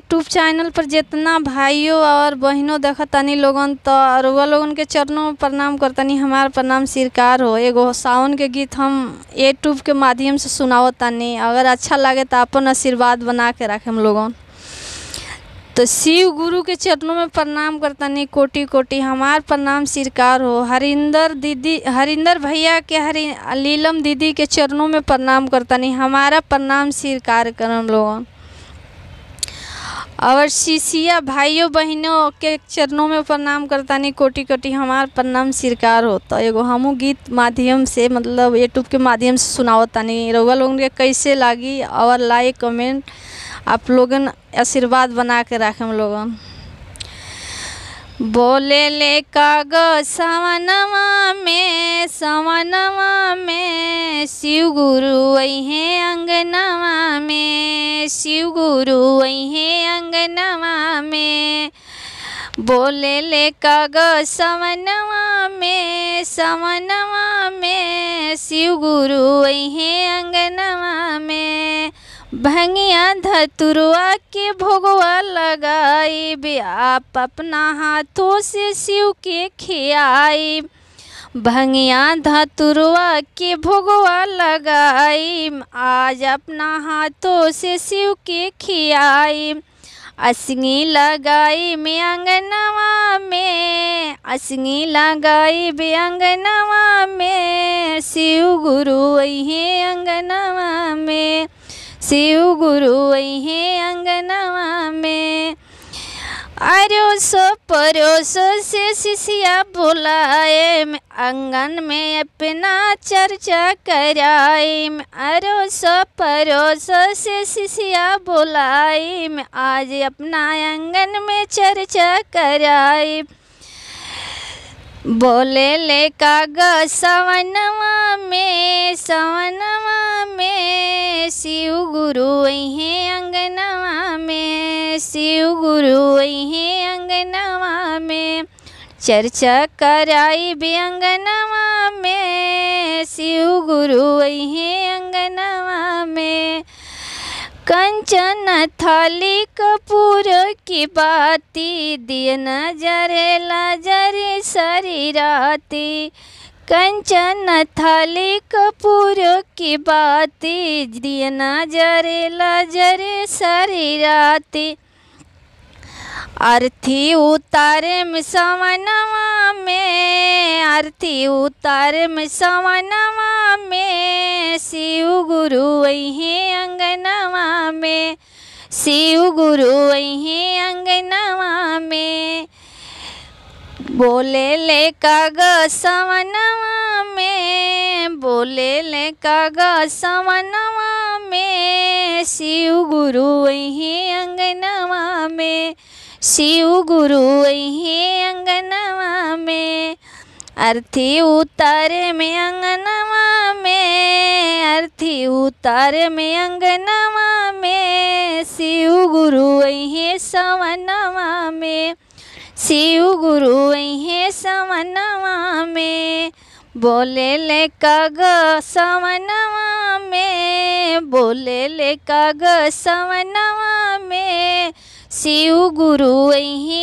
YouTube channel पर जितना भाइयों और बहनों तनी लोगन तो वह लोगन के चरणों में प्रणाम करतनी हमार प्रणाम स्वीकार हो एगो सावन के गीत हम यूट्यूब के माध्यम से तनी अगर अच्छा लगे तो अपन आशीर्वाद बना के रखे हम लोगन तो शिव गुरु के चरणों में प्रणाम करतनी कोटि कोटि हमार प्रणाम स्वीकार हो हरिंदर दीदी हरिंदर भैया के हरि लीलम दीदी के चरणों में प्रणाम करतनी हमारा प्रणाम स्वीकार कर हम लोगन और शिशिया भाइयों बहनों के चरणों में प्रणाम नहीं कोटि कोटि हमार प्रणाम स्वीकार होता एगो हम गीत माध्यम से मतलब यूट्यूब के माध्यम से सुनाओ रउआ लोगन लोग कैसे लागी और लाइक कमेंट आप लोगन आशीर्वाद बना के रखें हम लोगन बोले ले का गो सवनवा में सवनवा में शिव गुरु अहे अंगनवा में शिव गुरु अहे अंगनवा में बोले ले का सवनवा में सवनवा में शिव गुरु अहे अंगनवा में भंगिया धतुरुआ के भोगवा लगाइब आप अपना हाथों से शिव के खियाइब भंगिया धतुरुआ के भोगवा लगाइब आज अपना हाथों से शिव के खियाइब असंगी लगाई में अंगनवा में असंगी लगाई बे अंगनवा में शिव गुरु अहे अंगनवा में शिव गुरु वही अंगनवा में सो परोसो से शिष्या बुलाए आंगन में अपना चर्चा कराए में सो परोसो से शिष्या बुलाए आज अपना आंगन में चर्चा कराए बोले ले का गवनवा में सवनवा में शिव गुरु हैं अंगनवा में शिव गुरु हैं अंगनवा में चर्चा कराई भी अंगनवा में शिव गुरु हैं अंगनवा में कंचन थाली कपूर की बाती दिन जरे लरी सरी राती कंचन थाली कपूर की बाती दिया ना जरे सारी राते आरती उतारे में सवनवा में आरती उतारे में सवनवा में शिव गुरु वहीं अंगनवा में शिव गुरु वहीं अंगनवा में बोले ले काग सवनवा में बोले ले काग सवनवा में शिव गुरु वही अंगनवा में शिव गुरु वही अंगनवा में अर्थी उतार में अंगनवा में अर्थी उतार में अंगनवा में शिव गुरु वही सवनवा में शिव गुरु हे समनवा में बोले ले कग समनवा में बोले ले कग समनवा में शिव गुरु हे